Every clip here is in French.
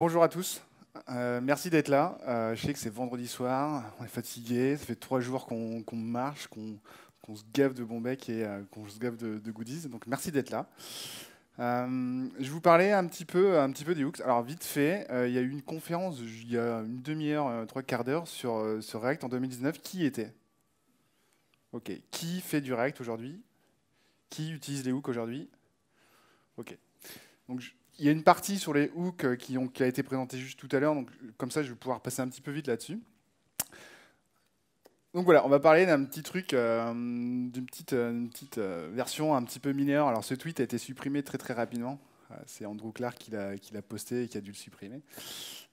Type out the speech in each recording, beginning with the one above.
Bonjour à tous. Euh, merci d'être là. Euh, je sais que c'est vendredi soir, on est fatigué, ça fait trois jours qu'on marche, qu'on se gave de bon et qu'on se gave euh, de, goodies. Donc merci d'être là. je vous parler un petit peu, des hooks. Alors vite fait, il y a eu une conférence il y a une demi-heure, trois quarts d'heure sur, sur React en 2019. Qui était Ok. Qui fait du React aujourd'hui Qui utilise les hooks aujourd'hui Ok. Donc je il y a une partie sur les hooks euh, qui, ont, a été présentée juste tout à l'heure, donc euh, comme ça je vais pouvoir passer un petit peu vite là-dessus. Donc voilà, on va parler d'un petit truc, euh, d'une petite, une petite version un petit peu mineure. Alors ce tweet a été supprimé très très rapidement. C'est Andrew Clark qui l'a posté et qui a dû le supprimer.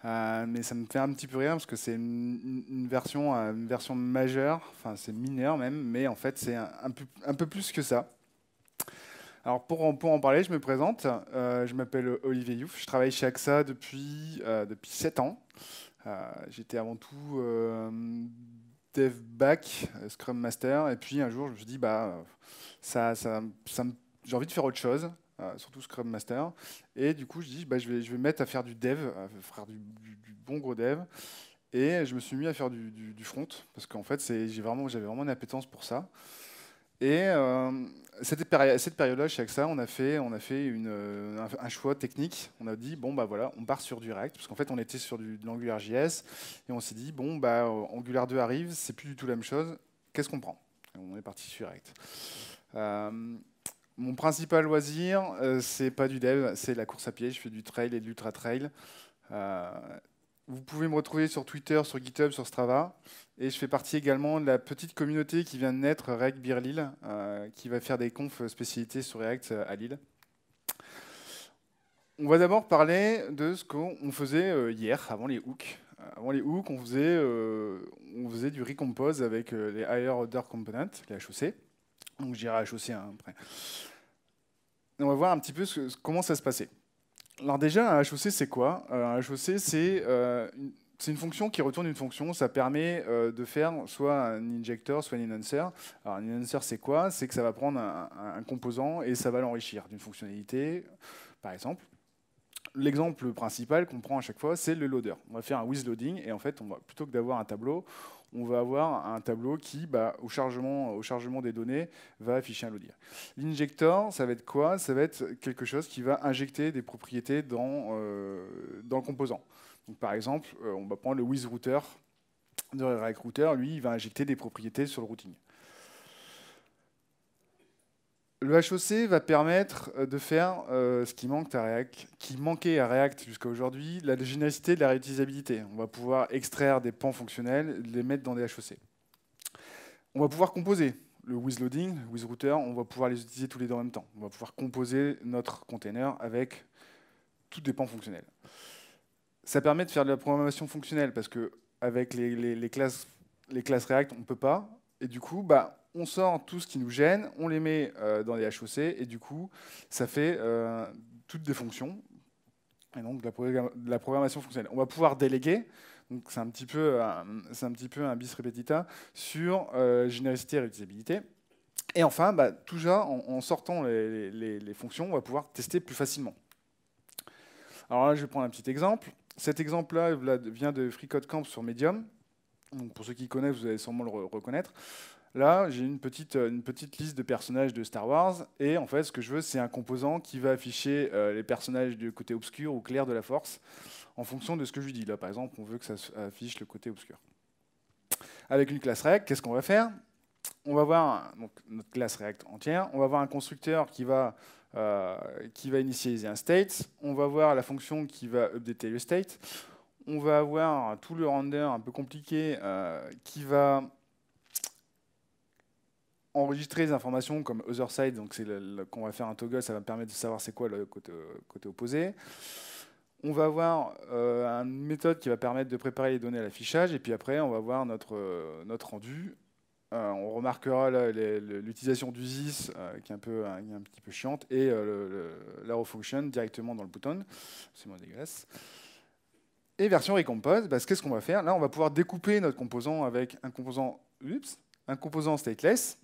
mais ça me fait un petit peu rire parce que c'est une, version, une version majeure, enfin c'est mineur même, mais en fait c'est peu, un peu plus que ça. Alors pour, en parler, je me présente. Euh, je m'appelle Olivier Youf. Je travaille chez AXA depuis, euh, depuis 7 ans. Euh, j'étais avant tout dev back, Scrum Master. Et puis un jour, je me suis dit, bah, ça, ça, ça j'ai envie de faire autre chose. surtout Scrum Master. Et du coup, je dis, bah, je, vais, je vais mettre à faire du dev, faire du, bon gros dev. Et je me suis mis à faire du, front, parce qu'en fait, j'avais vraiment, vraiment une appétence pour ça. Et euh, cette, période-là, chez AXA, on a fait, euh, un, choix technique. On a dit, bon, bah voilà, on part sur du React, parce qu'en fait, on était sur du, de l'AngularJS, et on s'est dit, bon, bah, euh, Angular 2 arrive, c'est plus du tout la même chose, qu'est-ce qu'on prend On est parti sur React. Euh, mon principal loisir, c'est pas du dev, c'est la course à pied. Je fais du trail et de l'ultra-trail. vous pouvez me retrouver sur Twitter, sur GitHub, sur Strava. Et je fais partie également de la petite communauté qui vient de naître, React Beer Lille, euh, qui va faire des confs spécialités sur React euh, à Lille. On va d'abord parler de ce qu'on faisait euh, hier, avant les hooks. Avant les hooks, on faisait, on faisait du recompose avec les higher order components, les HOC. Donc je à HOC hein, après. on va voir un petit peu comment ça se passait. Alors déjà, un HOC, c'est quoi Un HOC, c'est euh, c'est une fonction qui retourne une fonction. Ça permet euh, de faire soit un injector, soit un enhancer. Alors, un enhancer, c'est quoi C'est que ça va prendre un, composant et ça va l'enrichir d'une fonctionnalité, par exemple. L'exemple principal qu'on prend à chaque fois, c'est le loader. On va faire un with loading et en fait, on va, plutôt que d'avoir un tableau, on va avoir un tableau qui, bah, au, chargement, des données, va afficher un loader. L'injector, ça va être quoi Ça va être quelque chose qui va injecter des propriétés dans euh, le composant par exemple, euh, on va prendre le with router de React Router. Lui, il va injecter des propriétés sur le routing. Le HOC va permettre euh, de faire euh, ce qui, manque à qui manquait à React jusqu'à aujourd'hui, la généralité de la réutilisabilité. On va pouvoir extraire des pans fonctionnels, les mettre dans des HOC. On va pouvoir composer le with loading, le with router, on va pouvoir les utiliser tous les deux en même temps. On va pouvoir composer notre container avec tous des pans fonctionnels ça permet de faire de la programmation fonctionnelle parce que avec les, classes, React, on ne peut pas. Et du coup, bah, on sort tout ce qui nous gêne, on les met euh, dans les HOC et du coup, ça fait euh, toutes des fonctions et donc de la, programmation fonctionnelle. On va pouvoir déléguer. Donc c'est un petit peu, euh, un bis repetita sur généricité et réutilisabilité. Et enfin, bah, tout ça, en, sortant les, fonctions, on va pouvoir tester plus facilement. Alors là, je vais prendre un petit exemple cet exemple-là vient de FreeCodeCamp sur Medium. Donc, pour ceux qui connaissent, vous allez sûrement le reconnaître. Là, j'ai une petite, une petite liste de personnages de Star Wars. Et en fait, ce que je veux, c'est un composant qui va afficher euh, les personnages du côté obscur ou clair de la force en fonction de ce que je lui dis. Là, par exemple, on veut que ça affiche le côté obscur. Avec une classe React, qu'est-ce qu'on va faire On va voir notre classe React entière. On va avoir un constructeur qui va euh, qui va initialiser un state. On va voir la fonction qui va updater le state. On va avoir tout le render un peu compliqué euh, qui va enregistrer les informations comme other side, donc c'est qu'on va faire un toggle, ça va permettre de savoir c'est quoi le côté, côté, opposé. On va avoir euh, une méthode qui va permettre de préparer les données à l'affichage, et puis après, on va voir notre, notre rendu euh, on remarquera l'utilisation du ZIS euh, qui est un, peu, petit peu chiante et euh, l'arrow function directement dans le bouton. C'est moins dégueulasse. Et version recompose, bah, qu'est-ce qu'on va faire Là, on va pouvoir découper notre composant avec un composant, un composant stateless.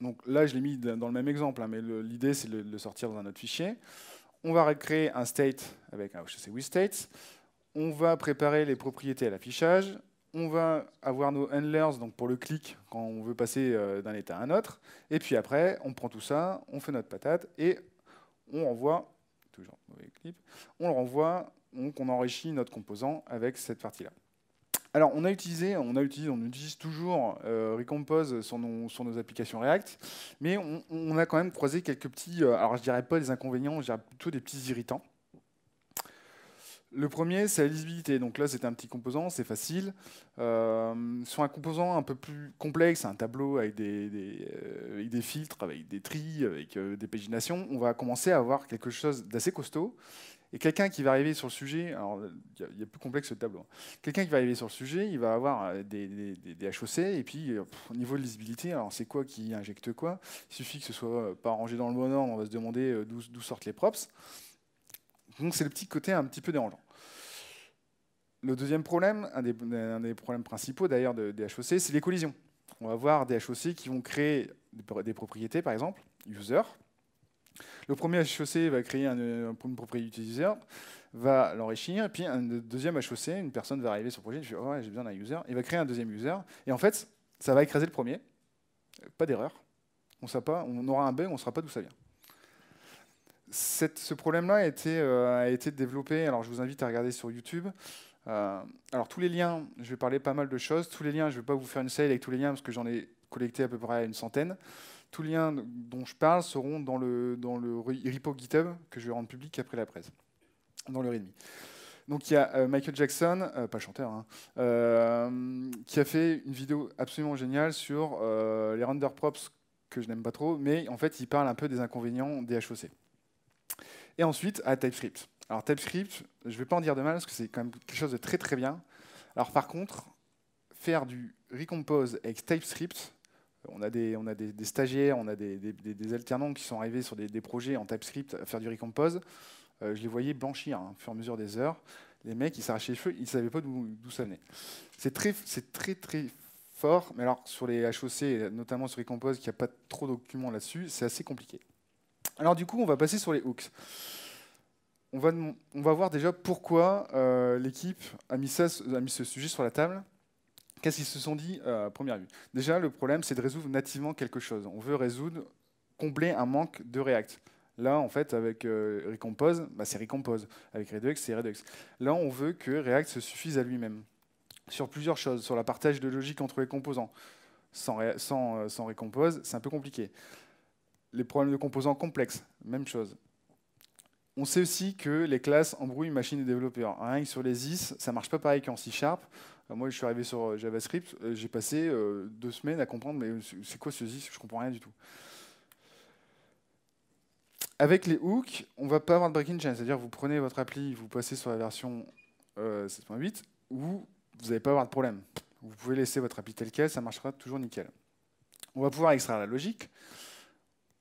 Donc là, je l'ai mis dans le même exemple, hein, mais l'idée, c'est de le sortir dans un autre fichier. On va recréer un state avec un HCC with states. On va préparer les propriétés à l'affichage on va avoir nos handlers donc pour le clic quand on veut passer euh, d'un état à un autre. Et puis après, on prend tout ça, on fait notre patate et on renvoie, toujours mauvais clip, on le renvoie, donc on enrichit notre composant avec cette partie-là. Alors on a utilisé, on a utilisé, on utilise toujours euh, Recompose sur nos, sur nos, applications React, mais on, a quand même croisé quelques petits, euh, alors je dirais pas des inconvénients, je dirais plutôt des petits irritants. Le premier, c'est la lisibilité. Donc là, c'est un petit composant, c'est facile. Euh, sur un composant un peu plus complexe, un tableau avec des, des, euh, filtres, avec des tris, avec euh, des paginations, on va commencer à avoir quelque chose d'assez costaud. Et quelqu'un qui va arriver sur le sujet, alors il y, a plus complexe ce tableau, hein. quelqu'un qui va arriver sur le sujet, il va avoir des, HOC, et puis au niveau de lisibilité, alors c'est quoi qui injecte quoi Il suffit que ce soit pas rangé dans le bon ordre, on va se demander d'où sortent les props. Donc c'est le petit côté un petit peu dérangeant. Le deuxième problème, un des, problèmes principaux d'ailleurs des HOC, c'est les collisions. On va voir des HOC qui vont créer des propriétés, par exemple, user. Le premier HOC va créer une propriété utilisateur, va l'enrichir, et puis un deuxième HOC, une personne va arriver sur le projet, oh ouais, j'ai besoin d'un user, il va créer un deuxième user, et en fait, ça va écraser le premier, pas d'erreur, on, pas, on aura un bug, on ne saura pas d'où ça vient ce problème-là euh, a, été, développé, alors je vous invite à regarder sur YouTube. Euh, alors tous les liens, je vais parler pas mal de choses. Tous les liens, je ne vais pas vous faire une sale avec tous les liens parce que j'en ai collecté à peu près une centaine. Tous les liens dont je parle seront dans le, repo GitHub que je vais rendre public après la presse, dans le README. Donc il y a euh, Michael Jackson, pas chanteur, hein, qui a fait une vidéo absolument géniale sur les render props que je n'aime pas trop, mais en fait il parle un peu des inconvénients des HOC et ensuite à TypeScript. Alors TypeScript, je ne vais pas en dire de mal parce que c'est quand même quelque chose de très très bien. Alors par contre, faire du recompose avec TypeScript, on a des, on a des, stagiaires, on a des, alternants qui sont arrivés sur des, projets en TypeScript à faire du recompose. Euh, je les voyais blanchir hein, au fur et à mesure des heures. Les mecs, ils s'arrachaient les cheveux, ils ne savaient pas d'où ça venait. C'est très, très, très fort, mais alors sur les HOC, notamment sur Recompose, qui n'y a pas trop de documents là-dessus, c'est assez compliqué. Alors du coup, on va passer sur les hooks. On va, voir déjà pourquoi euh, l'équipe a, mis ce sujet sur la table. Qu'est-ce qu'ils se sont dit euh, à première vue Déjà, le problème, c'est de résoudre nativement quelque chose. On veut résoudre, combler un manque de React. Là, en fait, avec euh, Recompose, bah, c'est Recompose. Avec Redux, c'est Redux. Là, on veut que React se suffise à lui-même sur plusieurs choses, sur la partage de logique entre les composants. Sans, sans, sans Recompose, c'est un peu compliqué. Les problèmes de composants complexes, même chose. On sait aussi que les classes embrouillent machine et développeur. Rien que sur les IS, ça marche pas pareil qu'en C Sharp. Moi, je suis arrivé sur euh, JavaScript, euh, j'ai passé euh, deux semaines à comprendre, mais c'est quoi ce IS Je comprends rien du tout. Avec les hooks, on va pas avoir de breaking chain, c'est-à-dire vous prenez votre appli, vous passez sur la version 7.8, ou vous n'allez pas avoir de problème. Vous pouvez laisser votre appli telle quelle, ça marchera toujours nickel. On va pouvoir extraire la logique.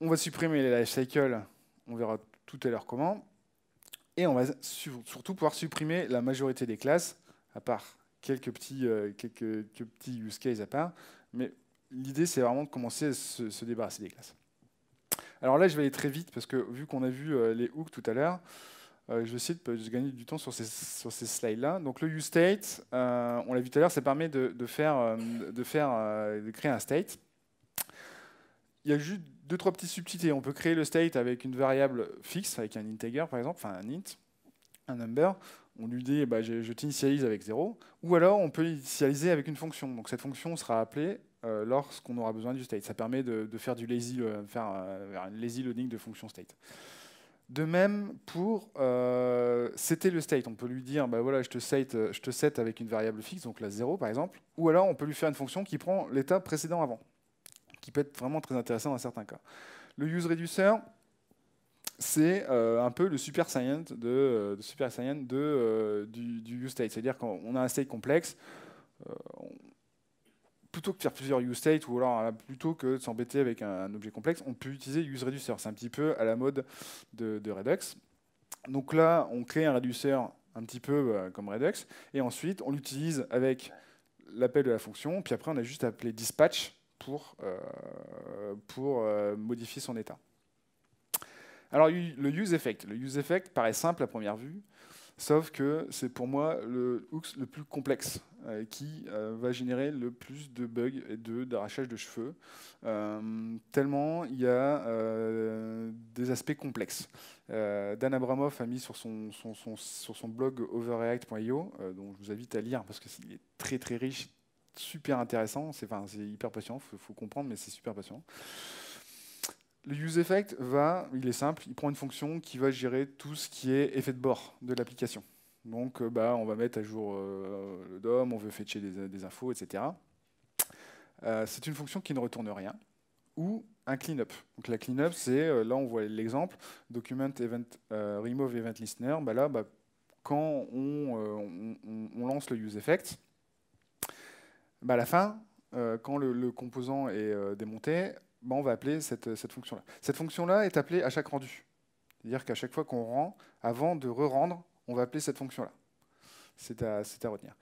On va supprimer les lifecycles, on verra tout à l'heure comment. Et on va surtout pouvoir supprimer la majorité des classes, à part quelques petits, euh, quelques, petits use cases à part. Mais l'idée, c'est vraiment de commencer à se, débarrasser des classes. Alors là, je vais aller très vite, parce que vu qu'on a vu euh, les hooks tout à l'heure, euh, je vais essayer de, gagner du temps sur ces, sur ces slides-là. Donc le use state, on l'a vu tout à l'heure, ça permet faire, de, faire de créer un state il y a juste deux, trois petites subtilités. On peut créer le state avec une variable fixe, avec un integer par exemple, enfin un int, un number. On lui dit, eh ben, je, t'initialise avec 0. Ou alors, on peut l'initialiser avec une fonction. Donc cette fonction sera appelée euh, lorsqu'on aura besoin du state. Ça permet de, faire du lazy, euh, faire, euh, lazy loading de fonction state. De même pour c'était le state, on peut lui dire bah, voilà, je te set, je te set avec une variable fixe, donc la 0 par exemple, ou alors on peut lui faire une fonction qui prend l'état précédent avant qui peut être vraiment très intéressant dans certains cas. Le useReducer, c'est euh, un peu le super science de, euh, super de, euh, du, du, use state. C'est-à-dire qu'on a un state complexe, plutôt que de faire plusieurs use state ou alors hein, plutôt que de s'embêter avec un, objet complexe, on peut utiliser useReducer, C'est un petit peu à la mode de, Redux. Donc là, on crée un réducteur un petit peu comme Redux, et ensuite on l'utilise avec l'appel de la fonction, puis après on a juste appelé dispatch pour, euh, euh, modifier son état. Alors le use effect. Le use effect paraît simple à première vue, sauf que c'est pour moi le hooks le plus complexe euh, qui va générer le plus de bugs et de d'arrachage de cheveux. tellement il y a des aspects complexes. Dan Abramov a mis sur son, sur son blog overreact.io, dont je vous invite à lire parce qu'il est très très riche, super intéressant. C'est hyper patient, il faut, comprendre, mais c'est super patient. Le use effect va, il est simple, il prend une fonction qui va gérer tout ce qui est effet de bord de l'application. Donc, euh, bah, on va mettre à jour euh, le DOM, on veut fetcher des, infos, etc. Euh, c'est une fonction qui ne retourne rien, ou un cleanup. Donc la cleanup, c'est, là on voit l'exemple, document event, remove event listener, bah, là, bah, quand on, lance le use effect bah à la fin, euh, quand le, composant est euh, démonté, bah, on va appeler cette, fonction-là. Cette fonction-là est appelée à chaque rendu. C'est-à-dire qu'à chaque fois qu'on rend, avant de re-rendre, on va appeler cette fonction-là. C'est à, à, retenir.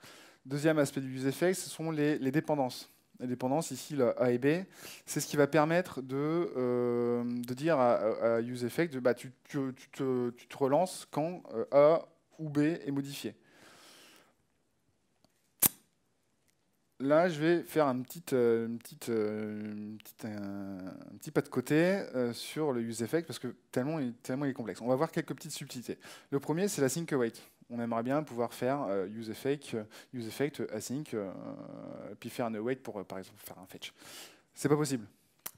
Deuxième aspect du useEffect, ce sont les, dépendances les dépendances, ici A et B, c'est ce qui va permettre de, euh, de dire à, UseFX UseEffect, bah, tu, tu, te, relances quand A ou B est modifié. là, je vais faire un petit, euh, euh, un petit pas de côté euh, sur le use effect parce que tellement, tellement il est complexe. On va voir quelques petites subtilités. Le premier, c'est la sync await. On aimerait bien pouvoir faire use effect, use effect async, puis faire un await pour, par exemple, faire un fetch. C'est pas possible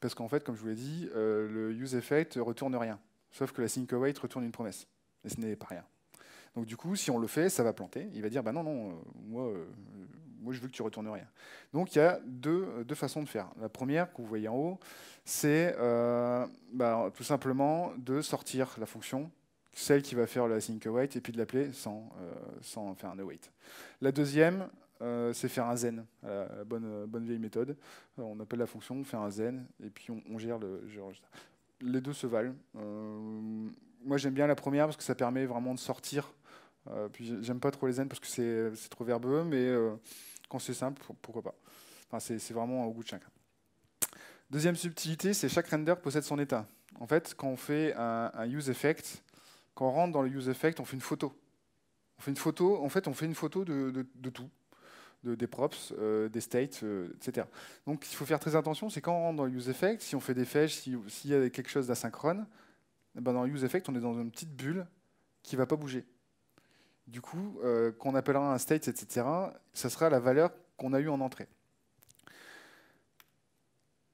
parce qu'en fait, comme je vous l'ai dit, le use effect retourne rien, sauf que la sync await retourne une promesse et ce n'est pas rien. Donc du coup, si on le fait, ça va planter. Il va dire, bah non, non, moi, moi je veux que tu retournes rien. Donc il y a deux, euh, façons de faire. La première que vous voyez en haut, c'est euh, bah, tout simplement de sortir la fonction, celle qui va faire le async await, et puis de l'appeler sans, euh, sans faire un await. La deuxième, c'est faire un zen, la bonne, bonne vieille méthode. on appelle la fonction, on fait un zen, et puis on, gère le... les deux se valent. moi j'aime bien la première parce que ça permet vraiment de sortir puis j'aime pas trop les zen parce que c'est trop verbeux, mais quand c'est simple, pourquoi pas C'est vraiment au goût de chacun. Deuxième subtilité, c'est chaque render possède son état. En fait, quand on fait un, use effect, quand on rentre dans le use effect, on fait une photo. On fait une photo, en fait, on fait une photo de, tout, des props, euh, des states, euh, etc. Donc, il faut faire très attention. C'est quand on rentre dans le use effect, si on fait des fetch, s'il y a quelque chose d'asynchrone, eh ben dans le use effect, on est dans une petite bulle qui ne va pas bouger du coup, euh, qu'on appellera un state, etc., ce sera la valeur qu'on a eue en entrée.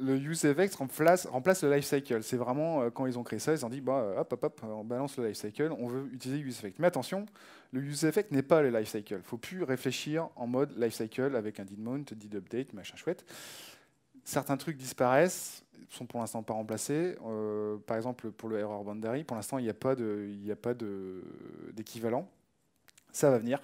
Le useEffect remplace, remplace le lifecycle. C'est vraiment, euh, quand ils ont créé ça, ils ont dit, bah, euh, hop, hop, hop, on balance le lifecycle, on veut utiliser useEffect. Mais attention, le useEffect n'est pas le lifecycle. Il ne faut plus réfléchir en mode lifecycle avec un didMount, didUpdate, machin chouette. Certains trucs disparaissent, sont pour l'instant pas remplacés. par exemple, pour le error boundary, pour l'instant, il n'y a pas d'équivalent. Ça va venir.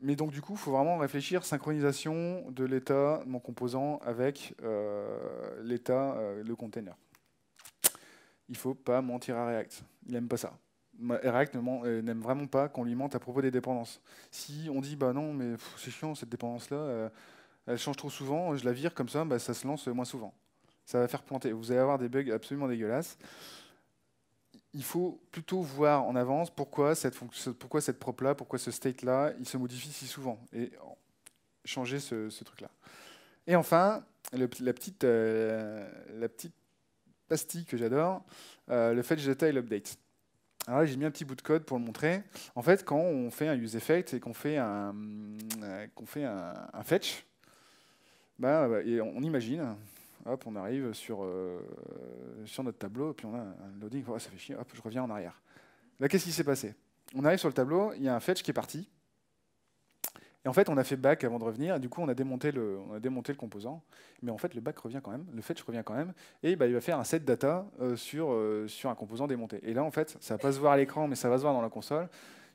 Mais donc du coup, il faut vraiment réfléchir synchronisation de l'état de mon composant avec euh, l'état, euh, le container. Il faut pas mentir à React. Il n'aime pas ça. React euh, n'aime vraiment pas qu'on lui mente à propos des dépendances. Si on dit bah non mais c'est chiant cette dépendance là, elle change trop souvent, je la vire comme ça, bah, ça se lance moins souvent. Ça va faire planter. Vous allez avoir des bugs absolument dégueulasses il faut plutôt voir en avance pourquoi cette, pourquoi cette prop-là, pourquoi ce state-là, il se modifie si souvent, et changer ce, truc-là. Et enfin, la, petite, euh, la petite pastille que j'adore, euh, le fetch data et l'update. Alors là, j'ai mis un petit bout de code pour le montrer. En fait, quand on fait un use effect et qu'on fait un, euh, qu'on fait fetch, bah, bah on imagine, hop, on arrive euh, sur, notre tableau, puis on a un loading, oh, ça fait chier, hop, je reviens en arrière. Là, qu'est-ce qui s'est passé On arrive sur le tableau, il y a un fetch qui est parti, et en fait, on a fait back avant de revenir, et du coup, on a démonté le, démonté le composant. Mais en fait, le back revient quand même, le fetch revient quand même, et bah, il va faire un set data euh, sur, euh, sur un composant démonté. Et là, en fait, ça va pas se voir à l'écran, mais ça va se voir dans la console.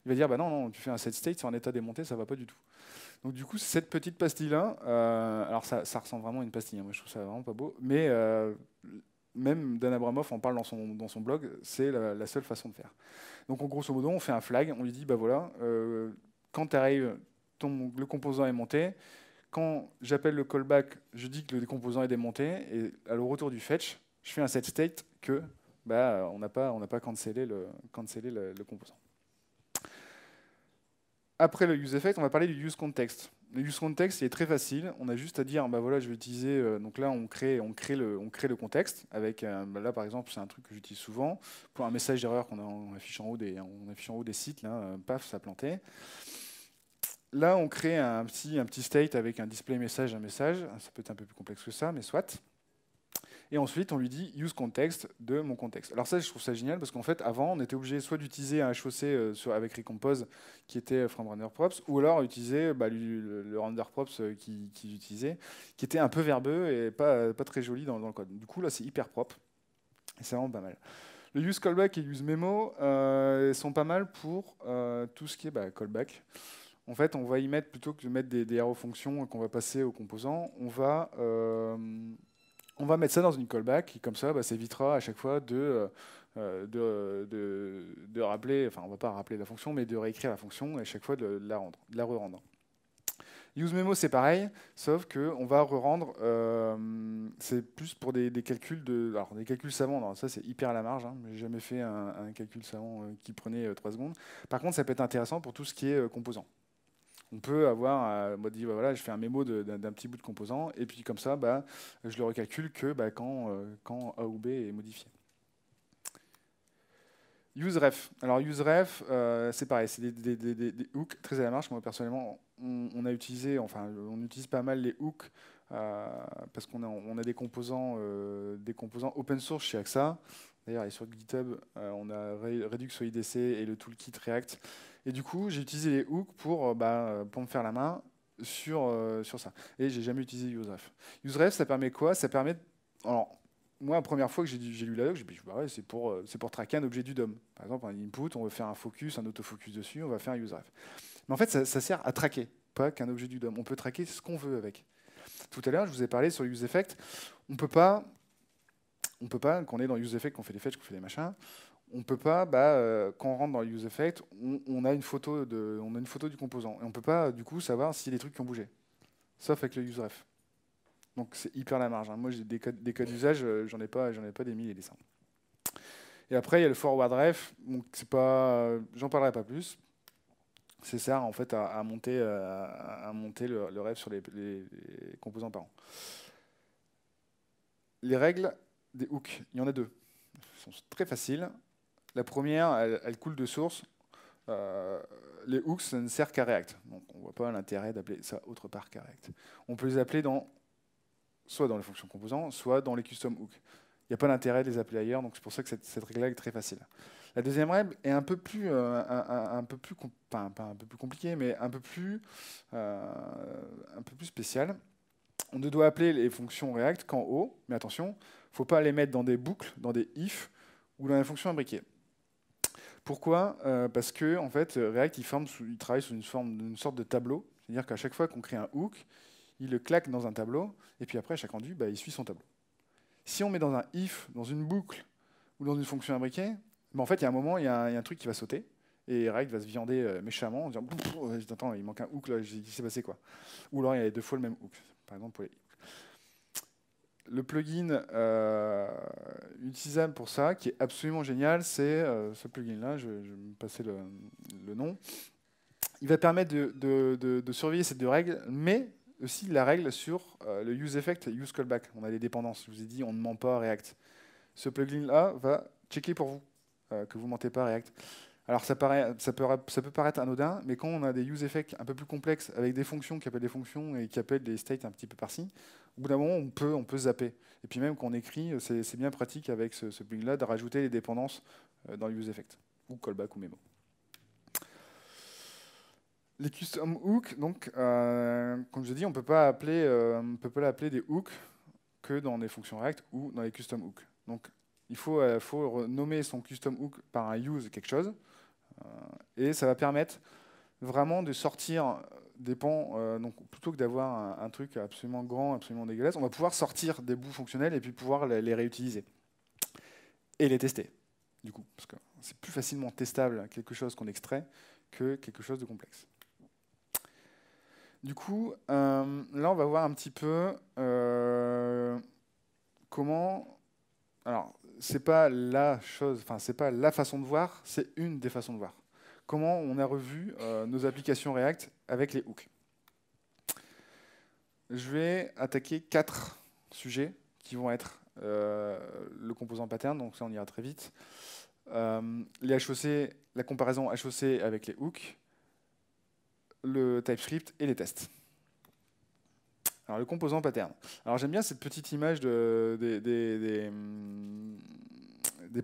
Il va dire, bah non, non, tu fais un set state sur un état démonté, ça va pas du tout. Donc du coup, cette petite pastille-là, euh, alors ça, ça, ressemble vraiment à une pastille, hein. moi je trouve ça vraiment pas beau, mais euh, même Dan Abramoff en parle dans son, blog, c'est la, seule façon de faire. Donc en grosso modo, on fait un flag, on lui dit, bah voilà, euh, quand tu arrives, le composant est monté, quand j'appelle le callback, je dis que le composant est démonté, et à retour du fetch, je fais un set state que bah, on n'a pas, on pas cancellé, le, le composant. Après le use effect, on va parler du use context. Le use context, est très facile. On a juste à dire, bah voilà, je vais utiliser. Euh, donc là, on crée, on crée le, on crée le contexte avec. Euh, bah là, par exemple, c'est un truc que j'utilise souvent pour un message d'erreur qu'on affiche en haut des, en haut des sites. Là, euh, paf, ça a planté. Là, on crée un petit, un petit state avec un display message, un message. Ça peut être un peu plus complexe que ça, mais soit. Et ensuite, on lui dit use context de mon contexte. Alors ça, je trouve ça génial parce qu'en fait, avant, on était obligé soit d'utiliser un HOC euh, avec Recompose qui était euh, render Props, ou alors utiliser bah, le, le, render props qu'ils euh, qui utilisaient, qui était un peu verbeux et pas, pas très joli dans, le code. Du coup, là, c'est hyper propre. Et c'est vraiment pas mal. Le use callback et use memo sont pas mal pour tout ce qui est bah, callback. En fait, on va y mettre, plutôt que de mettre des, des fonctions qu'on va passer aux composants, on va on va mettre ça dans une callback qui, comme ça, bah, évitera à chaque fois euh, euh, de, de, rappeler, enfin, on va pas rappeler la fonction, mais de réécrire la fonction et à chaque fois de, la, rendre, de la re-rendre. UseMemo, c'est pareil, sauf qu'on va re-rendre, euh, c'est plus pour des, calculs de, alors, des calculs savants, ça c'est hyper à la marge, je hein. j'ai jamais fait un, calcul savant qui prenait 3 secondes. Par contre, ça peut être intéressant pour tout ce qui est composant on peut avoir, euh, dit, bah, voilà, je fais un mémo d'un petit bout de composant, et puis comme ça, bah, je le recalcule que bah, quand, euh, quand A ou B est modifié. UseRef. Alors UseRef, euh, c'est pareil, c'est des, hooks très à la marche. Moi personnellement, on, a utilisé, enfin, on utilise pas mal les hooks parce qu'on a, on a des composants, des composants open source chez AXA. D'ailleurs, sur GitHub, on a Redux IDC et le toolkit React et du coup, j'ai utilisé les hooks pour, euh, bah, euh, pour me faire la main sur, euh, sur ça. Et j'ai jamais utilisé Useref. Useref, ça permet quoi Ça permet. Alors, moi, la première fois que j'ai lu la doc, j'ai dit, bah ouais, c'est pour, c'est pour traquer un objet du DOM. Par exemple, un input, on veut faire un focus, un autofocus dessus, on va faire un Useref. Mais en fait, ça, sert à traquer, pas qu'un objet du DOM. On peut traquer ce qu'on veut avec. Tout à l'heure, je vous ai parlé sur UseEffect. On peut pas. On peut pas, quand on est dans UseEffect, qu'on fait des fetch, qu'on fait des machins, on peut pas, bah, euh, quand on rentre dans le use effect, on, a une photo du composant. Et on ne peut pas, du coup, savoir si les des trucs qui ont bougé. Sauf avec le useref. Donc c'est hyper la marge. Hein. Moi, j'ai des codes, d'usage, euh, j'en ai pas, ai pas des milliers des cents. Et après, il y a le forward ref. Donc j'en parlerai pas plus. C'est ça, en fait, à, monter, à, monter euh, le, ref sur les, composants les composants parents. Les règles des hooks, il y en a deux. Elles sont très faciles. La première, elle, coule de source. Euh, les hooks, ça ne sert qu'à React. Donc on ne voit pas l'intérêt d'appeler ça autre part qu'à React. On peut les appeler dans, soit dans les fonctions composants, soit dans les custom hooks. Il n'y a pas l'intérêt de les appeler ailleurs, donc c'est pour ça que cette, règle-là est très facile. La deuxième règle est un peu plus, euh, pas un, peu plus compliquée, mais euh, un peu plus, spéciale. On ne doit appeler les fonctions React qu'en haut, mais attention, il ne faut pas les mettre dans des boucles, dans des if ou dans les fonctions imbriquées. Pourquoi euh, Parce que en fait, React, il, travaille sous une, forme, d'une sorte de tableau. C'est-à-dire qu'à chaque fois qu'on crée un hook, il le claque dans un tableau, et puis après, à chaque rendu, bah, il suit son tableau. Si on met dans un if, dans une boucle, ou dans une fonction imbriquée, bah, en fait, il y a un moment, il y, a un truc qui va sauter, et React va se viander euh, méchamment en disant « oh, Attends, il manque un hook, là, il s'est passé quoi ?» Ou alors, il y a deux fois le même hook, par exemple pour les le plugin euh, utilisable pour ça, qui est absolument génial, c'est euh, ce plugin-là, je, vais me passer le, nom. Il va permettre de, surveiller ces deux règles, mais aussi la règle sur euh, le use effect use callback. On a les dépendances, je vous ai dit, on ne ment pas à React. Ce plugin-là va checker pour vous que vous mentez pas à React. Alors ça, peut, paraître anodin, mais quand on a des use effects un peu plus complexes avec des fonctions qui appellent des fonctions et qui appellent des states un petit peu par-ci, au bout d'un moment, on peut, on peut zapper. Et puis même quand on écrit, c'est bien pratique avec ce, ce là de rajouter les dépendances euh, dans le use effect, ou callback ou mémo. Les custom hooks, donc, euh, comme je dit, on ne peut pas appeler, euh, peut pas appeler des hooks que dans les fonctions React ou dans les custom hooks. Donc, il faut, faut nommer son custom hook par un use quelque chose. Euh, et ça va permettre vraiment de sortir des pans, euh, donc plutôt que d'avoir un, truc absolument grand, absolument dégueulasse, on va pouvoir sortir des bouts fonctionnels et puis pouvoir les, réutiliser et les tester, du coup, parce que c'est plus facilement testable quelque chose qu'on extrait que quelque chose de complexe. Du coup, euh, là, on va voir un petit peu comment. Alors, c'est pas la chose, enfin c'est pas la façon de voir, c'est une des façons de voir. Comment on a revu euh, nos applications React avec les hooks. Je vais attaquer quatre sujets qui vont être euh, le composant pattern, donc ça on ira très vite. Euh, les HOC, la comparaison HOC avec les hooks, le TypeScript et les tests. Alors, le composant pattern. Alors, j'aime bien cette petite image des,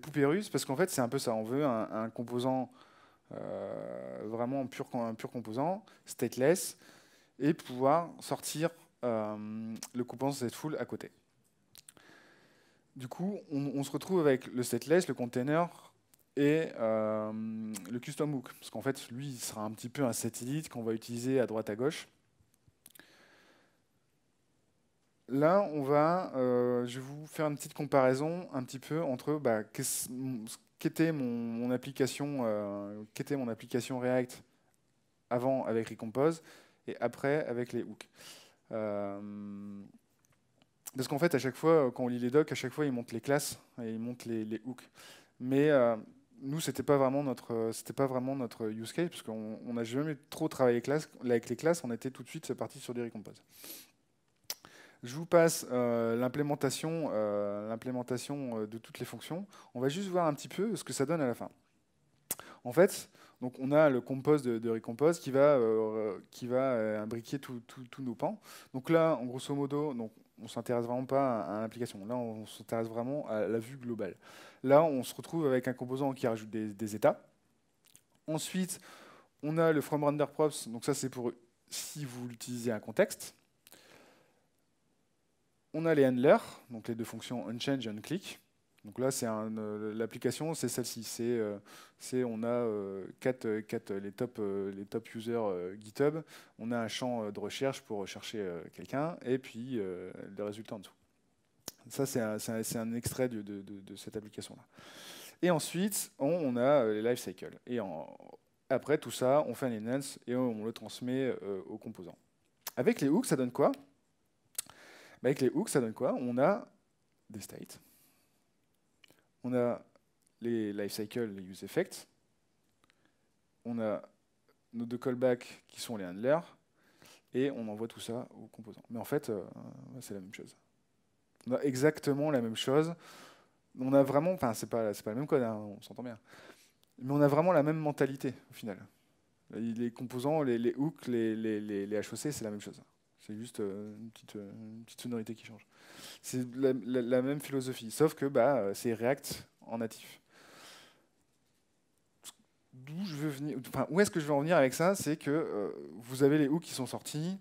poupées russes, parce qu'en fait, c'est un peu ça. On veut un, composant euh, vraiment un pur, composant, stateless, et pouvoir sortir euh, le composant stateful à côté. Du coup, on, se retrouve avec le stateless, le container et euh, le custom hook, parce qu'en fait, lui, il sera un petit peu un satellite qu'on va utiliser à droite à gauche là, on va, euh, je vais vous faire une petite comparaison un petit peu entre bah, ce qu'était mon, application, euh, qu'était mon application React avant avec Recompose et après avec les hooks. Euh, parce qu'en fait, à chaque fois, euh, quand on lit les docs, à chaque fois, ils montent les classes et ils montent les, hooks. Mais nous, c'était pas vraiment notre, pas vraiment notre use case parce qu'on n'a jamais trop travaillé avec les classes. On était tout de suite parti sur des Recompose. Je vous passe euh, l'implémentation euh, euh, de toutes les fonctions. On va juste voir un petit peu ce que ça donne à la fin. En fait, donc on a le compose de, recompose qui va, imbriquer tous nos pans. Donc là, en grosso modo, donc on s'intéresse vraiment pas à, l'application. Là, on s'intéresse vraiment à la vue globale. Là, on se retrouve avec un composant qui rajoute des, états. Ensuite, on a le fromRenderProps. Donc ça, c'est pour si vous l'utilisez un contexte on a les handlers, donc les deux fonctions unchange et onClick. Donc là, c'est euh, l'application, c'est celle-ci. C'est, euh, on a euh, quatre, les top, les top users GitHub. On a un champ de recherche pour chercher quelqu'un, et puis les résultats en dessous. Ça, c'est un, extrait de, cette application-là. Et ensuite, on, a les lifecycles. Et après tout ça, on fait un enhance et on, le transmet aux composants. Avec les hooks, ça donne quoi bah, avec les hooks, ça donne quoi On a des states, on a les lifecycles, les use effects, on a nos deux callbacks qui sont les handlers, et on envoie tout ça aux composants. Mais en fait, euh, c'est la même chose. On a exactement la même chose. On a vraiment, enfin, c'est pas, pas le même code, hein, on s'entend bien. Mais on a vraiment la même mentalité, au final. Les composants, les, hooks, les, les, les HOC, c'est la même chose. C'est juste euh, euh, une petite, sonorité qui change. C'est la, même philosophie, sauf que bah, euh, c'est React en natif. D'où je veux venir, où est-ce que je veux en venir avec ça C'est que vous avez les hooks qui sont sortis,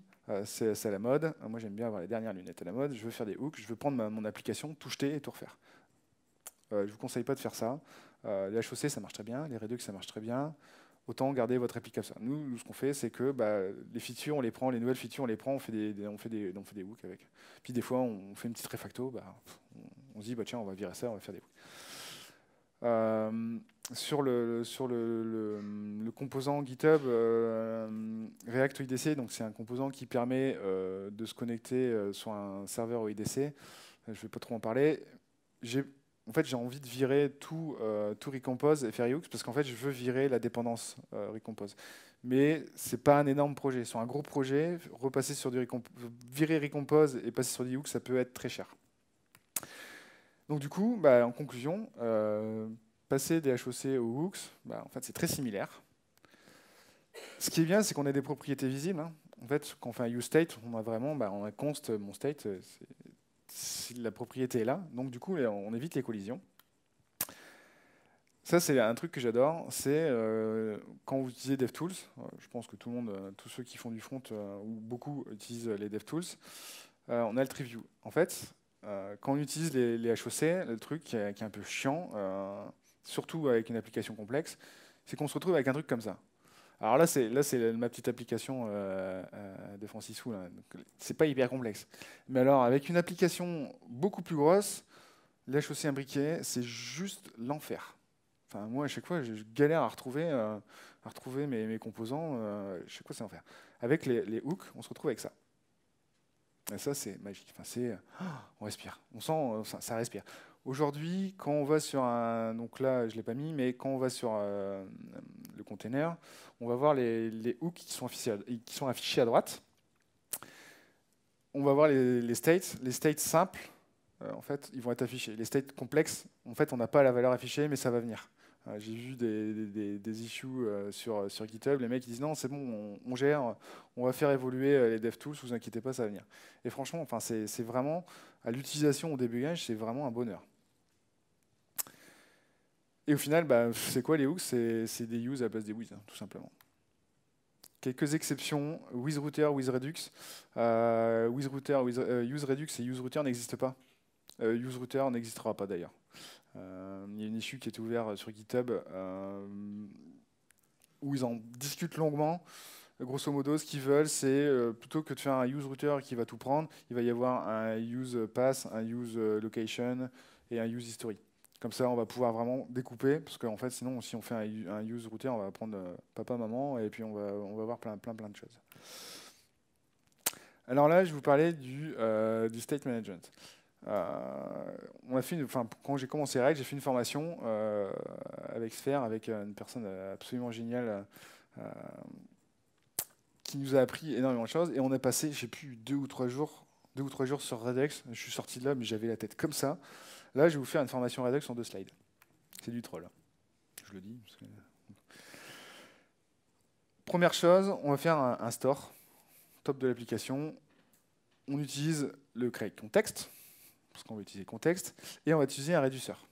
c'est à la mode. Hein, moi, j'aime bien avoir les dernières lunettes à la mode. Je veux faire des hooks, je veux prendre mon application, tout jeter et tout refaire. je ne vous conseille pas de faire ça. les HOC, ça marche très bien. Les Redux, ça marche très bien autant garder votre application. Nous, ce qu'on fait, c'est que bah, les features, on les prend, les nouvelles features, on les prend, on fait des, on fait des, des hooks avec. Puis des fois, on fait une petite refacto, bah, on, se dit, bah, tiens, on va virer ça, on va faire des hooks. Euh, sur le, sur le, composant GitHub, euh, React IDC, donc c'est un composant qui permet euh, de se connecter sur un serveur IDC. Je ne vais pas trop en parler en fait, j'ai envie de virer tout, euh, tout Recompose et faire ux parce qu'en fait, je veux virer la dépendance euh, Recompose. Mais ce n'est pas un énorme projet. Sur un gros projet, repasser sur du virer Recompose et passer sur du Hooks, ça peut être très cher. Donc du coup, bah, en conclusion, euh, passer des HOC au Hooks, bah, en fait, c'est très similaire. Ce qui est bien, c'est qu'on a des propriétés visibles. Hein. En fait, quand on fait un use state, on a vraiment, bah, on a const, mon state, la propriété est là. Donc du coup, on évite les collisions. Ça, c'est un truc que j'adore. C'est euh, quand vous utilisez DevTools, euh, je pense que tout le monde, euh, tous ceux qui font du front ou beaucoup utilisent les DevTools, on a le view En fait, quand on utilise les, les, HOC, le truc qui est un peu chiant, surtout avec une application complexe, c'est qu'on se retrouve avec un truc comme ça. Alors là, c'est là, c'est ma petite application euh, euh, de Francis de ce C'est pas hyper complexe. Mais alors, avec une application beaucoup plus grosse, la chaussée imbriquée, c'est juste l'enfer. Enfin, moi, à chaque fois, je galère à retrouver, euh, à retrouver mes, composants. je sais quoi, c'est l'enfer. Avec les, hooks, on se retrouve avec ça. Et ça, c'est magique. Enfin, c'est, oh, on respire. On sent, ça respire. Aujourd'hui, quand on va sur un. Donc là, je l'ai pas mis, mais quand on va sur euh, le container, on va voir les, hooks qui sont, affichés à, droite. On va voir les, states. Les states simples, euh, en fait, ils vont être affichés. Les states complexes, en fait, on n'a pas la valeur affichée, mais ça va venir. Euh, j'ai vu des, issues sur, GitHub, les mecs disent non, c'est bon, on, gère, on va faire évoluer les dev tools, vous inquiétez pas, ça va venir. Et franchement, enfin, c'est vraiment, à l'utilisation, au débugage, c'est vraiment un bonheur. Et au final, bah, c'est quoi les hooks C'est des use à base place des with, hein, tout simplement. Quelques exceptions, with router, with redux. Euh, with router, euh, use redux et use router n'existent pas. Euh, use router n'existera pas d'ailleurs. Euh, il y a une issue qui est ouverte sur GitHub où ils en discutent longuement. Grosso modo, ce qu'ils veulent, c'est plutôt que de faire un use router qui va tout prendre, il va y avoir un use pass, un use location et un use history. Comme ça, on va pouvoir vraiment découper, parce qu'en fait, sinon, si on fait un, use router, on va prendre euh, papa, maman, et puis on va, voir plein, plein, plein de choses. Alors là, je vous parlais euh, du, state management. Euh, on quand j'ai commencé REC j'ai fait une formation avec Sphere, avec une personne absolument géniale qui nous a appris énormément de choses. Et on a passé, je sais plus, deux ou trois jours, deux ou trois jours sur Redex. Je suis sorti de là, mais j'avais la tête comme ça. Là, je vais vous faire une formation Redux en deux slides. C'est du troll. Je le dis. Première chose, on va faire un, store, top de l'application. On utilise le create context, parce qu'on va utiliser Context, et on va utiliser un réduceur.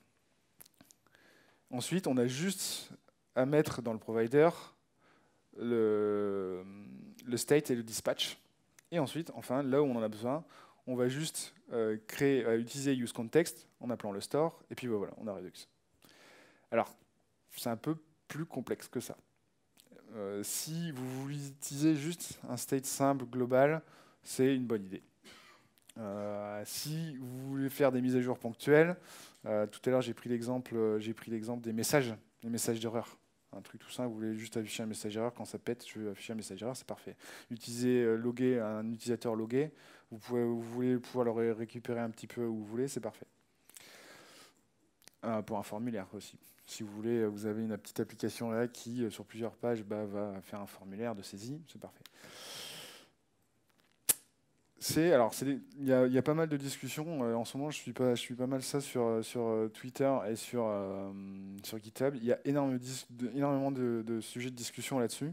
Ensuite, on a juste à mettre dans le provider le, le state et le dispatch. Et ensuite, enfin, là où on en a besoin, on va juste euh, créer, euh, utiliser useContext en appelant le store, et puis voilà, on a Redux. Alors, c'est un peu plus complexe que ça. Euh, si vous utilisez juste un state simple, global, c'est une bonne idée. si vous voulez faire des mises à jour ponctuelles, tout à l'heure j'ai pris l'exemple des messages, des messages d'erreur un truc tout simple, vous voulez juste afficher un message d'erreur, quand ça pète, je veux afficher un message d'erreur, c'est parfait. Utiliser, un utilisateur logué, vous, pouvez, voulez pouvoir le récupérer un petit peu où vous voulez, c'est parfait. Euh, pour un formulaire aussi. Si vous voulez, vous avez une petite application là qui, euh, sur plusieurs pages, bah, va faire un formulaire de saisie, c'est parfait. il y, a pas mal de discussions euh, en ce moment. Je suis pas je suis pas mal ça sur sur Twitter et sur sur GitHub. Il y a énormément de sujets de discussion là-dessus.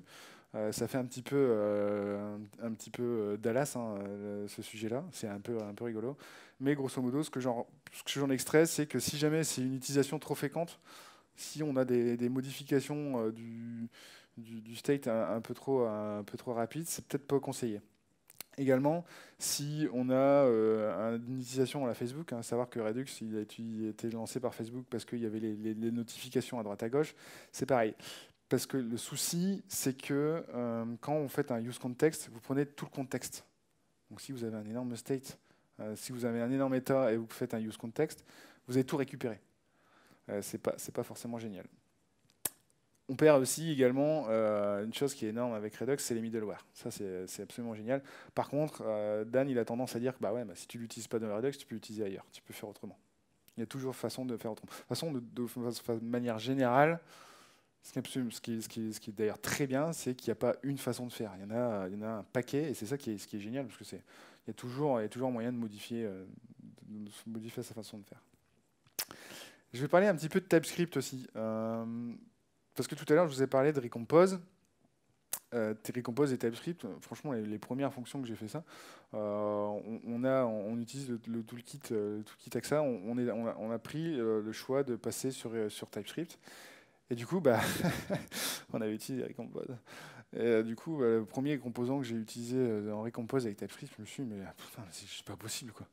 Euh, ça fait un petit peu, euh, un, petit peu euh, Dallas, hein, ce sujet-là. C'est un peu, un peu rigolo. Mais grosso modo, ce que j'en extrais, c'est que si jamais c'est une utilisation trop fréquente, si on a des, modifications du, du, state un, peu trop, un peu trop rapide, c'est peut-être pas conseillé. Également, si on a une utilisation à la Facebook, à hein, savoir que Redux il a été lancé par Facebook parce qu'il y avait les, notifications à droite à gauche, c'est pareil. Parce que le souci, c'est que euh, quand on fait un use context, vous prenez tout le contexte. Donc si vous avez un énorme state, euh, si vous avez un énorme état et vous faites un use context, vous avez tout récupéré. Euh, c'est pas, forcément génial. On perd aussi également euh, une chose qui est énorme avec Redux, c'est les middleware. Ça, c'est absolument génial. Par contre, Dan, il a tendance à dire que bah ouais, bah, si tu l'utilises pas dans Redux, tu peux l'utiliser ailleurs, tu peux faire autrement. Il y a toujours façon de faire autrement. Façon de, de manière générale, ce qui, est, ce, est d'ailleurs très bien, c'est qu'il n'y a pas une façon de faire. Il y en a, un paquet, et c'est ça qui est, génial, parce qu'il y a toujours, il moyen de euh, modifier, sa façon de faire. Je vais parler un petit peu de TypeScript aussi, euh, parce que tout à l'heure je vous ai parlé de Recompose. Euh, Recompose et TypeScript, franchement, les, premières fonctions que j'ai fait ça, on, a, on, utilise le, toolkit, AXA, on, on, a, pris le choix de passer sur TypeScript. Et du coup, bah, on avait utilisé Recompose. Et euh, du coup, bah, le premier composant que j'ai utilisé euh, en Recompose avec TypeScript, je me suis dit, mais putain, c'est pas possible. quoi.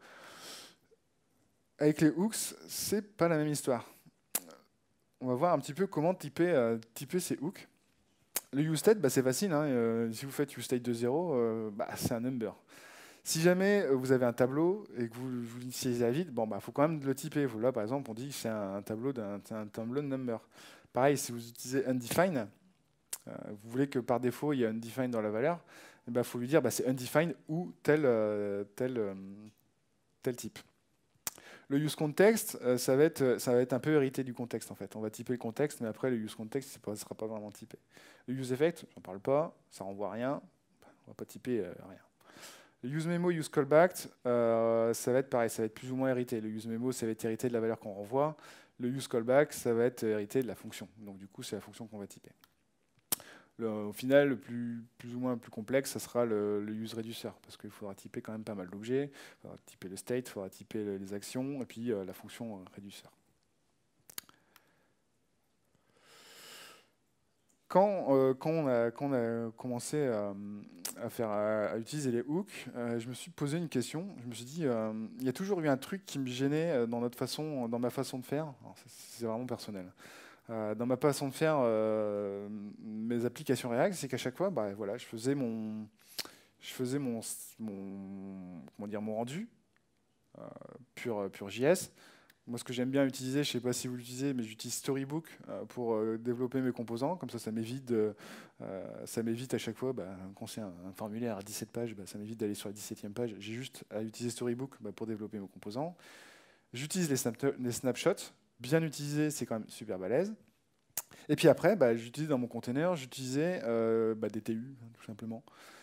Avec les hooks, c'est pas la même histoire. On va voir un petit peu comment typer, euh, ces hooks. Le useState, bah, c'est facile. Hein, si vous faites useState de 0, c'est un number. Si jamais vous avez un tableau et que vous, vous l'initialisez à vide, bon, faut quand même le typer. Là, par exemple, on dit que c'est un, tableau d'un tableau number. Pareil, si vous utilisez undefined, euh, vous voulez que par défaut il y a undefined dans la valeur, il eh ben, faut lui dire bah, c'est undefined ou tel, euh, euh, tel, type. Le useContext, ça va, être, ça va être un peu hérité du contexte en fait. On va typer le contexte, mais après le useContext context ne sera pas vraiment typé. Le useEffect, effect, j'en parle pas, ça renvoie rien, on ne va pas typer rien. Le use memo, ça va être pareil, ça va être plus ou moins hérité. Le useMemo, ça va être hérité de la valeur qu'on renvoie. Le use callback, ça va être hérité de la fonction. Donc du coup, c'est la fonction qu'on va typer. au final, le plus, plus, ou moins plus complexe, ça sera le, le use parce qu'il faudra typer quand même pas mal d'objets, il faudra typer le state, il faudra typer les actions, et puis euh, la fonction euh, reducer. Euh, quand, on a, commencé euh, à, utiliser les hooks, euh, je me suis posé une question. Je me suis dit, il y a toujours eu un truc qui me gênait dans, notre façon, dans ma façon de faire. C'est vraiment personnel. dans ma façon de faire mes applications React, c'est qu'à chaque fois, bah, je faisais mon, dire, mon rendu pur JS. Moi, ce que j'aime bien utiliser, je ne sais pas si vous l'utilisez, mais j'utilise Storybook euh, pour euh, développer mes composants. Comme ça, ça m'évite, euh, ça m'évite à chaque fois, quand bah, c'est un, formulaire à 17 pages, bah, ça m'évite d'aller sur la 17e page. J'ai juste à utiliser Storybook bah, pour développer mes composants. J'utilise les, snapshots. Bien utilisé, c'est quand même super balèze. Et puis après, j'utilise dans mon container, j'utilisais des TU, hein, tout simplement.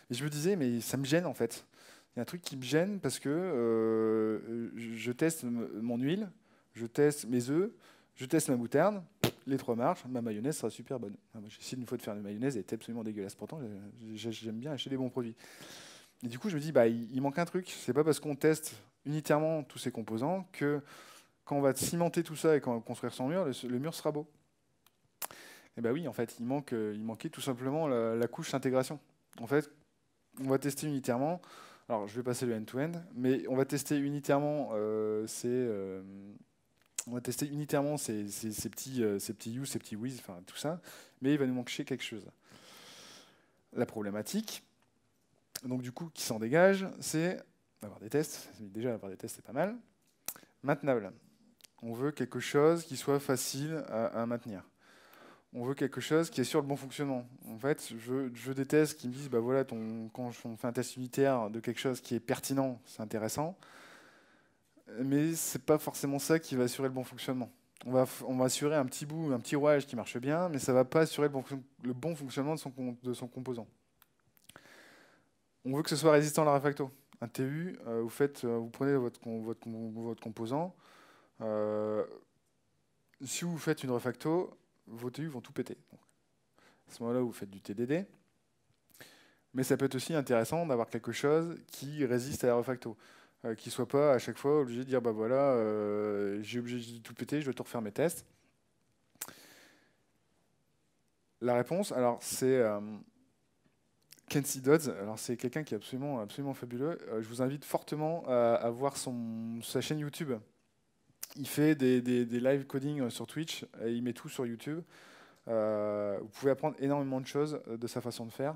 Et je me disais, mais ça me gêne en fait. Il y a un truc qui me gêne parce que je teste mon huile je teste mes œufs, je teste ma moutarde, les trois marches, ma mayonnaise sera super bonne. Ah, essayé une fois de faire une mayonnaise, elle était absolument dégueulasse. Pourtant, euh, j'aime bien acheter des bons produits. Et du coup, je me dis, bah, il manque un truc. C'est pas parce qu'on teste unitairement tous ces composants que quand on va cimenter tout ça et qu'on va construire son mur, le, mur sera beau. Et bien bah oui, en fait, il, manque, euh, il manquait tout simplement la, couche d'intégration. En fait, on va tester unitairement. Alors, je vais passer le end-to-end, mais on va tester unitairement euh, ces on va tester unitairement ces, petits, euh, ces petits use, ces petits with, tout ça, mais il va nous manquer quelque chose. La problématique, donc du coup, qui s'en dégage, c'est d'avoir des tests. Déjà, avoir des tests, c'est pas mal. Maintenable. On veut quelque chose qui soit facile à, maintenir. On veut quelque chose qui est sur le bon fonctionnement. En fait, je, déteste veux qui me disent, bah voilà, quand on fait un test unitaire de quelque chose qui est pertinent, c'est intéressant mais n'est pas forcément ça qui va assurer le bon fonctionnement. On va, on va assurer un petit bout, un petit rouage qui marche bien, mais ça va pas assurer le bon, le bon fonctionnement de son, de son composant. On veut que ce soit résistant à la refacto. Un TU, euh, vous, faites, euh, vous prenez votre, votre, votre composant. Euh, si vous faites une refacto, vos TU vont tout péter. à ce moment-là, vous faites du TDD. Mais ça peut être aussi intéressant d'avoir quelque chose qui résiste à la refacto. Euh, qui ne pas à chaque fois obligé de dire bah voilà, euh, j'ai obligé de tout péter, je dois tout refaire mes tests. La réponse, alors c'est euh, Kenzie Dodds. Alors c'est quelqu'un qui est absolument, absolument fabuleux. je vous invite fortement à, voir son, sa chaîne YouTube. Il fait des, des, live coding sur Twitch et il met tout sur YouTube. vous pouvez apprendre énormément de choses de sa façon de faire.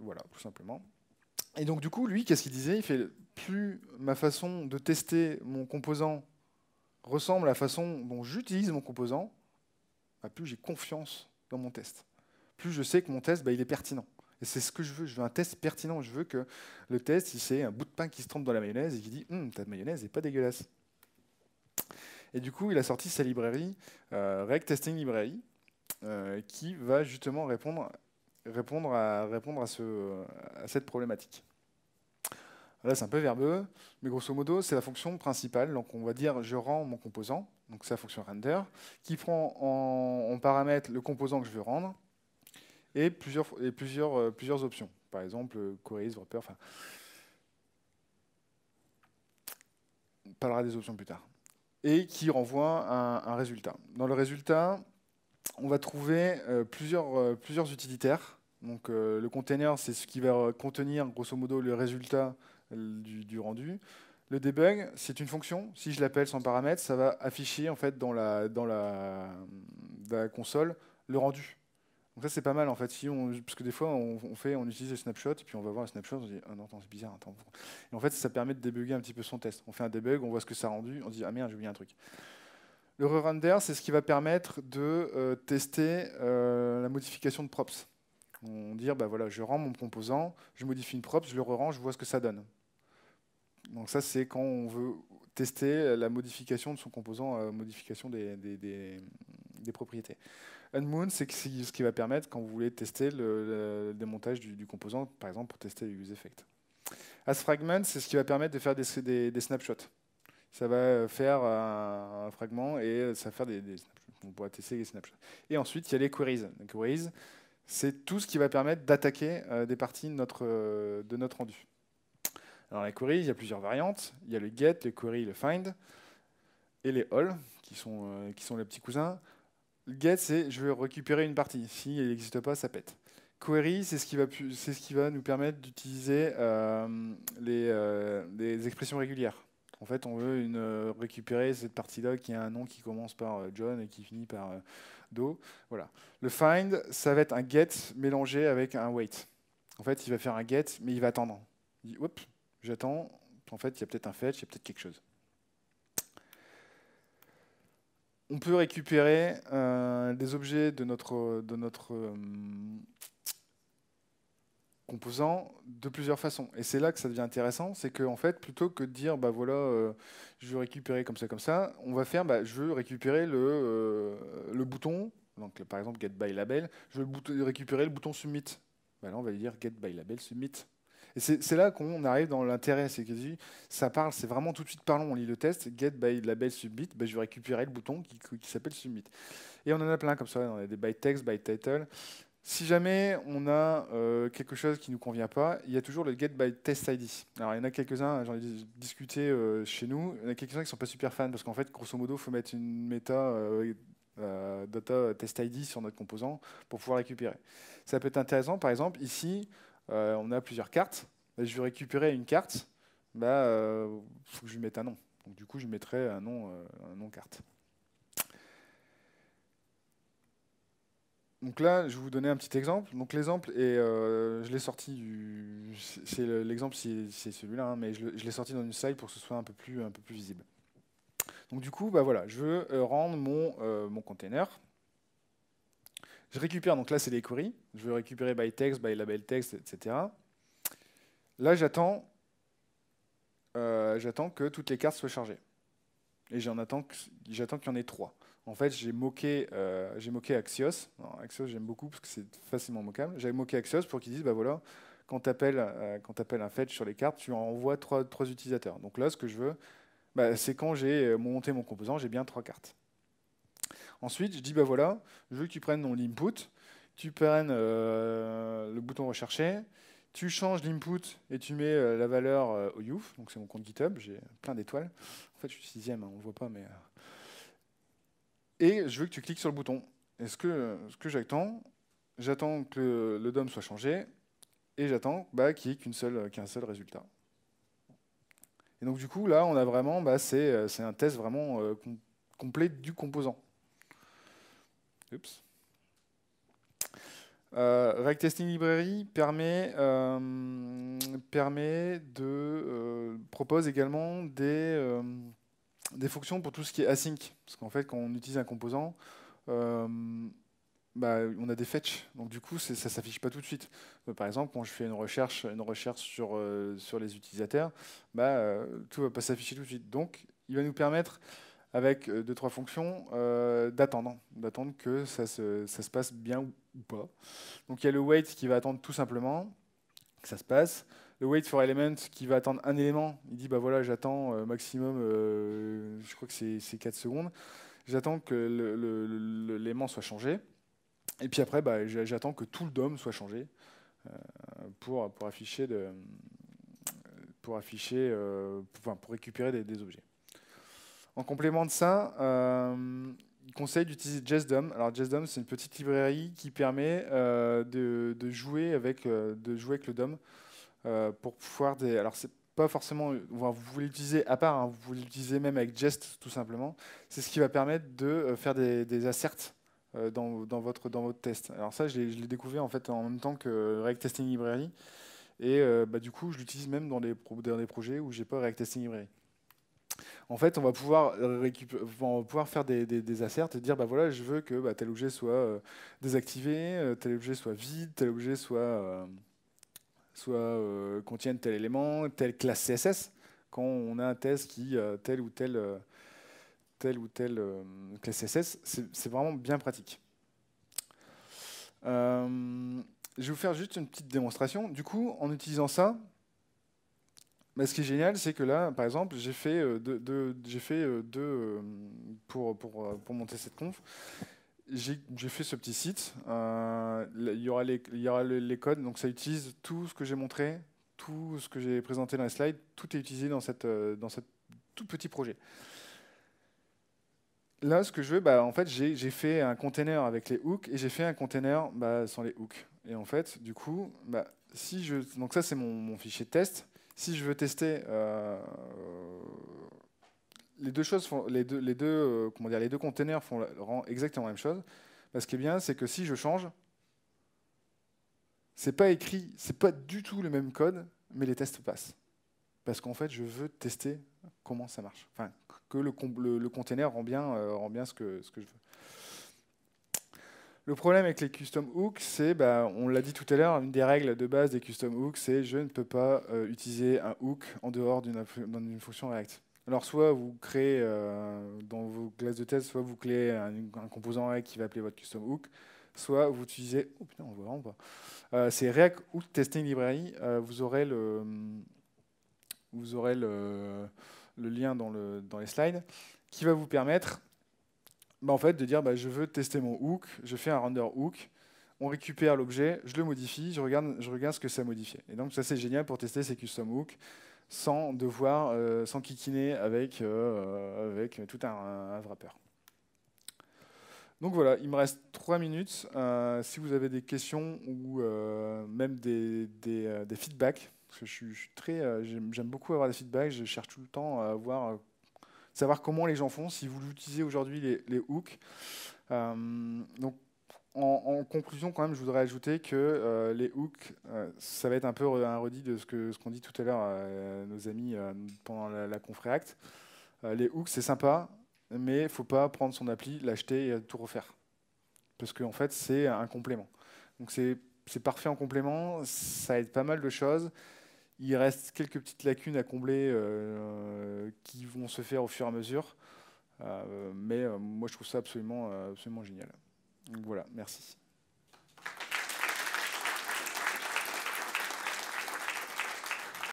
voilà, tout simplement. Et donc, du coup, lui, qu'est-ce qu'il disait Il fait plus ma façon de tester mon composant ressemble à la façon dont j'utilise mon composant, bah, plus j'ai confiance dans mon test. Plus je sais que mon test, bah, il est pertinent. Et c'est ce que je veux. Je veux un test pertinent. Je veux que le test, c'est un bout de pain qui se trompe dans la mayonnaise et qui dit hum, ta mayonnaise n'est pas dégueulasse. Et du coup, il a sorti sa librairie, euh, Reg Testing Library, euh, qui va justement répondre répondre à, répondre à, ce, à cette problématique. Là, c'est un peu verbeux, mais grosso modo, c'est la fonction principale. Donc, on va dire je rends mon composant, donc c'est la fonction render, qui prend en, paramètre le composant que je veux rendre et plusieurs, et plusieurs, euh, plusieurs options. Par exemple, queries, wrapper, On parlera des options plus tard. Et qui renvoie un, résultat. Dans le résultat, on va trouver euh, plusieurs, euh, plusieurs utilitaires donc euh, le container, c'est ce qui va euh, contenir grosso modo le résultat euh, du, rendu. Le debug, c'est une fonction. Si je l'appelle sans paramètre, ça va afficher en fait dans la, console le rendu. Donc ça c'est pas mal en fait, si on, parce que des fois on, fait, on utilise le snapshot et puis on va voir le snapshot, on se dit ah non c'est bizarre, Et en fait ça permet de débugger un petit peu son test. On fait un debug, on voit ce que ça a rendu, on se dit ah merde j'ai oublié un truc. Le re-render c'est ce qui va permettre de tester la modification de props. On dire, bah voilà, je rends mon composant, je modifie une prop, je le re je vois ce que ça donne. Donc ça, c'est quand on veut tester la modification de son composant, euh, modification des, des, propriétés. Unmoon, c'est ce qui va permettre, quand vous voulez tester le, démontage du, composant, par exemple pour tester les use effect. AsFragment, c'est ce qui va permettre de faire des, snapshots. Ça va euh, faire un, fragment et ça va faire des, snapshots. On pourra tester les snapshots. Et ensuite, il y a les queries. Les queries, c'est tout ce qui va permettre d'attaquer euh, des parties euh, de notre, rendu. Alors les queries, il y a plusieurs variantes. Il y a le get, le query, le find, et les all, qui sont, euh, les petits cousins. Le get, c'est je veux récupérer une partie. Si elle n'existe pas, ça pète. Query, c'est ce, qui va nous permettre d'utiliser les, expressions régulières. En fait, on veut récupérer cette partie-là qui a un nom qui commence par John et qui finit par d'eau. Voilà. Le find, ça va être un get mélangé avec un wait. En fait, il va faire un get, mais il va attendre. Il dit, oups, j'attends. En fait, il y a peut-être un fetch, il y a peut-être quelque chose. On peut récupérer euh, des objets de notre, de notre euh, composants de plusieurs façons. Et c'est là que ça devient intéressant, c'est qu'en en fait, plutôt que de dire, bah voilà, euh, je veux récupérer comme ça, comme ça, on va faire, bah, je veux récupérer le, euh, le bouton, donc par exemple, get by label, je veux le récupérer le bouton submit. Bah, là, on va dire get by label submit. Et c'est là qu'on arrive dans l'intérêt, c'est que ça parle, c'est vraiment tout de suite parlant, on lit le test, get by label submit, bah, je vais récupérer le bouton qui, s'appelle submit. Et on en a plein comme ça, on a des by text, by title, si jamais on a euh, quelque chose qui ne nous convient pas, il y a toujours le get by test ID. Alors il y en a quelques-uns, j'en ai discuté euh, chez nous, il y en a quelques-uns qui ne sont pas super fans parce qu'en fait, grosso modo, il faut mettre une méta euh, data test ID sur notre composant pour pouvoir récupérer. Ça peut être intéressant, par exemple, ici, on a plusieurs cartes. Bah, je veux récupérer une carte, il bah, faut que je lui mette un nom. Donc du coup, je mettrai un nom, un nom carte. Donc là, je vais vous donner un petit exemple. Donc l'exemple euh, je l'ai sorti du, c'est l'exemple c'est celui-là, hein, mais je l'ai sorti dans une slide pour que ce soit un peu plus un peu plus visible. Donc du coup, bah voilà, je veux euh, rendre mon euh, mon container. Je récupère donc là c'est des queries. Je veux récupérer by text, by label text, etc. Là j'attends j'attends que toutes les cartes soient chargées et j'attends qu'il y en ait trois. En fait, j'ai moqué, euh, Axios. Axios, j'aime beaucoup parce que c'est facilement moquable. J'avais moqué Axios pour qu'ils disent, bah voilà, quand tu appelles, euh, un fetch sur les cartes, tu envoies trois, utilisateurs. Donc là, ce que je veux, bah, c'est quand j'ai euh, monté mon composant, j'ai bien trois cartes. Ensuite, je dis, bah voilà, je veux que tu prennes l'input, tu prennes le bouton rechercher, tu changes l'input et tu mets la valeur au youth, donc c'est mon compte GitHub, j'ai plein d'étoiles. En fait, je suis sixième, hein, on ne voit pas, mais et je veux que tu cliques sur le bouton. Et ce que, ce que j'attends, j'attends que le, DOM soit changé, et j'attends bah, qu'il n'y ait qu'un seul résultat. Et donc du coup, là, on a vraiment, bah, c'est un test vraiment euh, complet du composant. Oups. Euh, React Testing Library permet, euh, permet de propose également des des fonctions pour tout ce qui est async. Parce qu'en fait, quand on utilise un composant, euh, bah, on a des fetch. Donc du coup, ça ne s'affiche pas tout de suite. Euh, par exemple, quand je fais une recherche, une recherche sur, euh, les utilisateurs, bah, tout ne va pas s'afficher tout de suite. Donc, il va nous permettre avec deux, trois fonctions, d'attendre, d'attendre que ça se, ça se passe bien ou pas. Donc il y a le wait qui va attendre tout simplement que ça se passe le wait for element qui va attendre un élément. Il dit bah voilà, j'attends euh, maximum, euh, je crois que c'est 4 secondes. J'attends que l'élément soit changé. Et puis après, bah, j'attends que tout le DOM soit changé euh, pour, afficher, pour, afficher récupérer des, objets. En complément de ça, il conseille d'utiliser DOM. Alors JSDOM, c'est une petite librairie qui permet de, jouer avec, de jouer avec le DOM euh, pour pouvoir des. Alors c'est pas forcément. Vous voulez l'utiliser à part, hein, vous l'utilisez même avec Jest tout simplement. C'est ce qui va permettre de euh, faire des, des asserts euh, dans, dans, votre, dans votre test. Alors ça, je l'ai découvert en fait en même temps que React Testing Library. Et bah, du coup, je l'utilise même dans des, des projets où j'ai pas React Testing Library. En fait, on va pouvoir, pouvoir faire des, des, asserts et dire bah voilà, je veux que bah, tel objet soit désactivé, tel objet soit vide, tel objet soit soit contiennent euh, tel élément, telle classe CSS. Quand on a un test qui a euh, tel ou tel, euh, ou classe CSS, c'est vraiment bien pratique. je vais vous faire juste une petite démonstration. Du coup, en utilisant ça, bah, ce qui est génial, c'est que là, par exemple, j'ai fait deux, fait deux pour, pour monter cette conf j'ai fait ce petit site. Euh, il y aura, les, les, codes, donc ça utilise tout ce que j'ai montré, tout ce que j'ai présenté dans les slides, tout est utilisé dans, cette, euh, dans ce tout petit projet. Là, ce que je veux, bah, en fait, j'ai fait un container avec les hooks et j'ai fait un container bah, sans les hooks. Et en fait, du coup, bah, si je, donc ça c'est mon, fichier test. Si je veux tester euh, les deux choses les deux, euh, comment dire, les deux containers font exactement la même chose. Bah, ce qui est bien, c'est que si je change, c'est pas écrit, c'est pas du tout le même code, mais les tests passent. Parce qu'en fait, je veux tester comment ça marche. Enfin, que le, container rend bien, euh, rend bien ce, que, je veux. Le problème avec les custom hooks, c'est, bah, on l'a dit tout à l'heure, une des règles de base des custom hooks, c'est je ne peux pas euh, utiliser un hook en dehors d'une fonction React. Alors, soit vous créez euh, dans vos classes de test, soit vous créez un, composant React qui va appeler votre custom hook, soit vous utilisez. Oh putain, on voit vraiment pas. Euh, c'est React Hook Testing Library. Euh, vous aurez le, vous aurez le, lien dans, le, dans les slides qui va vous permettre bah, en fait, de dire bah, je veux tester mon hook, je fais un render hook on récupère l'objet, je le modifie, je regarde, je regarde ce que ça modifie. Et donc ça c'est génial pour tester ces custom hooks sans devoir euh, sans s'enquiquiner avec, euh, euh, avec tout un, wrapper. Donc voilà, il me reste 3 minutes. si vous avez des questions ou même des, des, feedbacks, parce que je suis, très, j'aime beaucoup avoir des feedbacks, je cherche tout le temps à voir, savoir comment les gens font, si vous utilisez aujourd'hui, les, les hooks. donc en, conclusion, quand même, je voudrais ajouter que euh, les hooks, euh, ça va être un peu un redit de ce qu'on ce dit tout à l'heure euh, nos amis pendant la, confréacte. les hooks, c'est sympa, mais faut pas prendre son appli, l'acheter et tout refaire. Parce qu'en fait, c'est un complément. Donc c'est parfait en complément, ça aide pas mal de choses. Il reste quelques petites lacunes à combler qui vont se faire au fur et à mesure. mais moi, je trouve ça absolument, absolument génial voilà, merci.